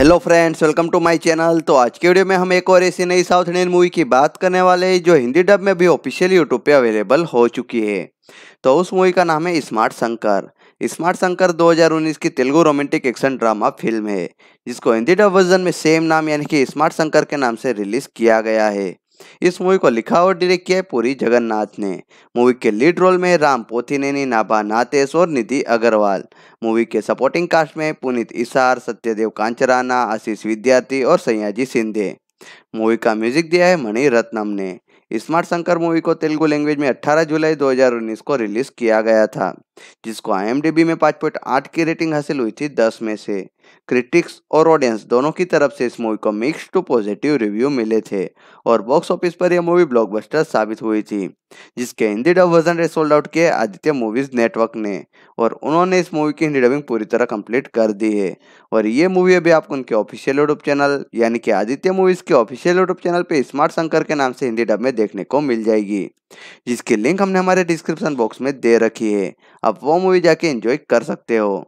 hello friends welcome to my channel तो आज के वीडियो में हम एक और ऐसी नई साउथ इंडियन मूवी की बात करने वाले हैं जो हिंदी डब में भी ऑफिशियली यूट्यूब पे अवेलेबल हो चुकी है तो उस मूवी का नाम है स्मार्ट शंकर स्मार्ट शंकर 2019 की Telugu romantic action drama film है जिसको हिंदी डब वर्जन में सेम नाम यानी कि स्मार्ट शंकर के नाम से रिलीज किया गया है इस मूवी को लिखा और डायरेक्ट किया है पुरी जगन्नाथ ने मूवी के लीड रोल में राम पोथिनेनी नाभा नातेश और निधि अग्रवाल मूवी के सपोर्टिंग कास्ट में पुनीत इसार सत्यदेव कांचराना आशीष विद्यार्थी और सयाजी सिंधे मूवी का म्यूजिक दिया है मणि रत्नम ने स्मार्ट शंकर मूवी को तेलुगु लैंग्वेज में 18 जुलाई 2019 को रिलीज किया गया था जिसको आईएमडीबी में 5.8 की रेटिंग हासिल हुई थी 10 में से क्रिटिक्स और ऑडियंस दोनों की तरफ से इस मूवी को मिक्स टू पॉजिटिव रिव्यू मिले थे और बॉक्स ऑफिस पर यह मूवी ब्लॉकबस्टर साबित हुई थी जिसके Hindi dub version sold out किए आदित्य मूवीज नेटवर्क ने और उन्होंने इस मूवी की हिंदी डबिंग पूरी तरह कंप्लीट कर दी है और ये मूवी अभी आपको उनके ऑफिशियल यूट्यूब चैनल यानी कि आदित्य मूवीज के ऑफिशियल यूट्यूब चैनल पर स्मार्ट शंकर के नाम से हिंदी डब में देखने को मिल जाएगी जिसकी लिंक हमने हमारे डिस्क्रिप्शन बॉक्स में दे रखी है आप वो मूवी जाके इंजॉय कर सकते हो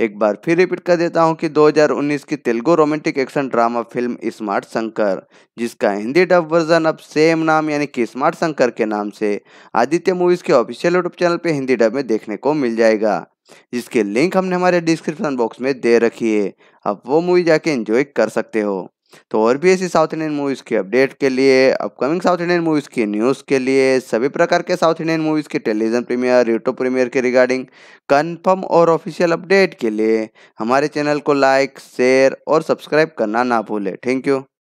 एक बार फिर रिपीट कर देता हूँ कि 2019 की Telugu romantic action drama film Smart Shankar जिसका हिंदी डब वर्जन अब सेम नाम यानी कि स्मार्ट शंकर के नाम से आदित्य मूवीज़ के ऑफिशियल यूट्यूब चैनल पे हिंदी डब में देखने को मिल जाएगा जिसके लिंक हमने हमारे डिस्क्रिप्शन बॉक्स में दे रखी है अब वो मूवी जाके एंजॉय कर सकते हो तो और भी ऐसी साउथ इंडियन मूवीज़ की अपडेट के लिए अपकमिंग साउथ इंडियन मूवीज़ की न्यूज़ के लिए सभी प्रकार के साउथ इंडियन मूवीज़ के टेलीविजन प्रीमियर यूट्यूब प्रीमियर के रिगार्डिंग कन्फर्म और ऑफिशियल अपडेट के लिए हमारे चैनल को लाइक शेयर और सब्सक्राइब करना ना भूलें थैंक यू